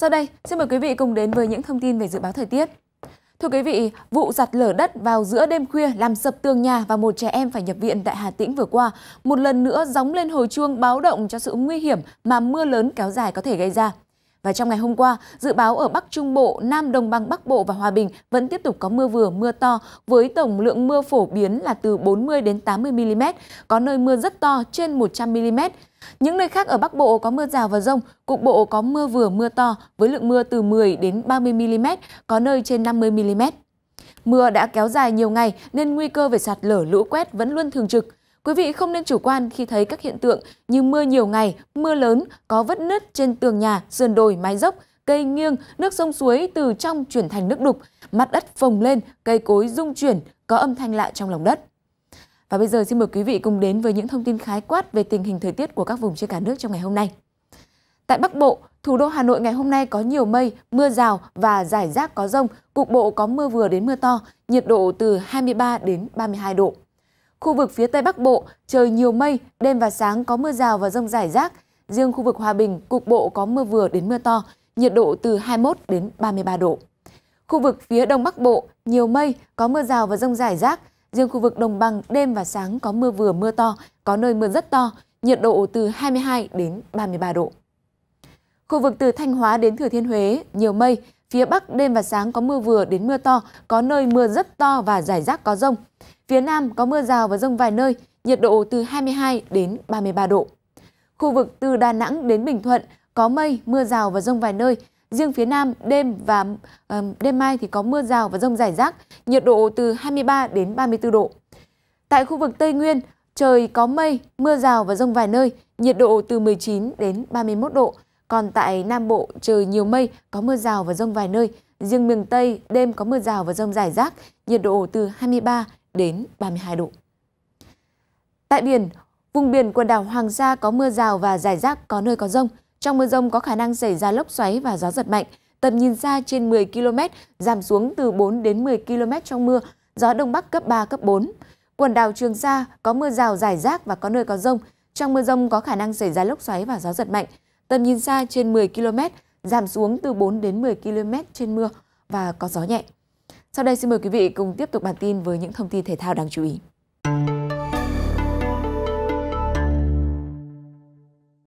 Sau đây, xin mời quý vị cùng đến với những thông tin về dự báo thời tiết. Thưa quý vị, vụ sạt lở đất vào giữa đêm khuya làm sập tường nhà và một trẻ em phải nhập viện tại Hà Tĩnh vừa qua, một lần nữa gióng lên hồi chuông báo động cho sự nguy hiểm mà mưa lớn kéo dài có thể gây ra. Và trong ngày hôm qua, dự báo ở Bắc Trung Bộ, Nam Đồng bằng Bắc Bộ và Hòa Bình vẫn tiếp tục có mưa vừa, mưa to với tổng lượng mưa phổ biến là từ 40 đến 80 mm, có nơi mưa rất to trên 100 mm. Những nơi khác ở Bắc Bộ có mưa rào và rông, cục bộ có mưa vừa mưa to với lượng mưa từ 10 đến 30 mm, có nơi trên 50 mm. Mưa đã kéo dài nhiều ngày nên nguy cơ về sạt lở lũ quét vẫn luôn thường trực. Quý vị không nên chủ quan khi thấy các hiện tượng như mưa nhiều ngày, mưa lớn, có vết nứt trên tường nhà, sườn đồi, mái dốc, cây nghiêng, nước sông suối từ trong chuyển thành nước đục, mặt đất phồng lên, cây cối rung chuyển, có âm thanh lạ trong lòng đất. Và bây giờ xin mời quý vị cùng đến với những thông tin khái quát về tình hình thời tiết của các vùng trên cả nước trong ngày hôm nay. Tại Bắc Bộ, thủ đô Hà Nội ngày hôm nay có nhiều mây, mưa rào và rải rác có rông, cục bộ có mưa vừa đến mưa to, nhiệt độ từ 23 đến 32 độ. Khu vực phía Tây Bắc Bộ, trời nhiều mây, đêm và sáng có mưa rào và rông rải rác. Riêng khu vực Hòa Bình, cục bộ có mưa vừa đến mưa to, nhiệt độ từ 21 đến 33 độ. Khu vực phía Đông Bắc Bộ, nhiều mây, có mưa rào và rông rải rác. Riêng khu vực đồng bằng đêm và sáng có mưa vừa mưa to, có nơi mưa rất to, nhiệt độ từ 22 đến 33 độ. Khu vực từ Thanh Hóa đến Thừa Thiên Huế, nhiều mây, phía Bắc đêm và sáng có mưa vừa đến mưa to, có nơi mưa rất to và rải rác có rông. Phía Nam có mưa rào và rông vài nơi, nhiệt độ từ 22 đến 33 độ. Khu vực từ Đà Nẵng đến Bình Thuận có mây, mưa rào và rông vài nơi, Riêng phía Nam đêm và ờ, đêm mai thì có mưa rào và rông rải rác, nhiệt độ từ 23 đến 34 độ. Tại khu vực Tây Nguyên, trời có mây, mưa rào và rông vài nơi, nhiệt độ từ 19 đến 31 độ. Còn tại Nam Bộ, trời nhiều mây, có mưa rào và rông vài nơi. Riêng miền Tây, đêm có mưa rào và rông rải rác, nhiệt độ từ 23 đến 32 độ. Tại biển, vùng biển quần đảo Hoàng Sa có mưa rào và rải rác có nơi có rông. Trong mưa rông có khả năng xảy ra lốc xoáy và gió giật mạnh, tầm nhìn xa trên 10 km, giảm xuống từ 4 đến 10 km trong mưa, gió Đông Bắc cấp 3, cấp 4. Quần đảo Trường Sa có mưa rào rải rác và có nơi có rông. Trong mưa rông có khả năng xảy ra lốc xoáy và gió giật mạnh. Tầm nhìn xa trên 10 km, giảm xuống từ 4 đến 10 km trên mưa và có gió nhẹ. Sau đây xin mời quý vị cùng tiếp tục bản tin với những thông tin thể thao đáng chú ý.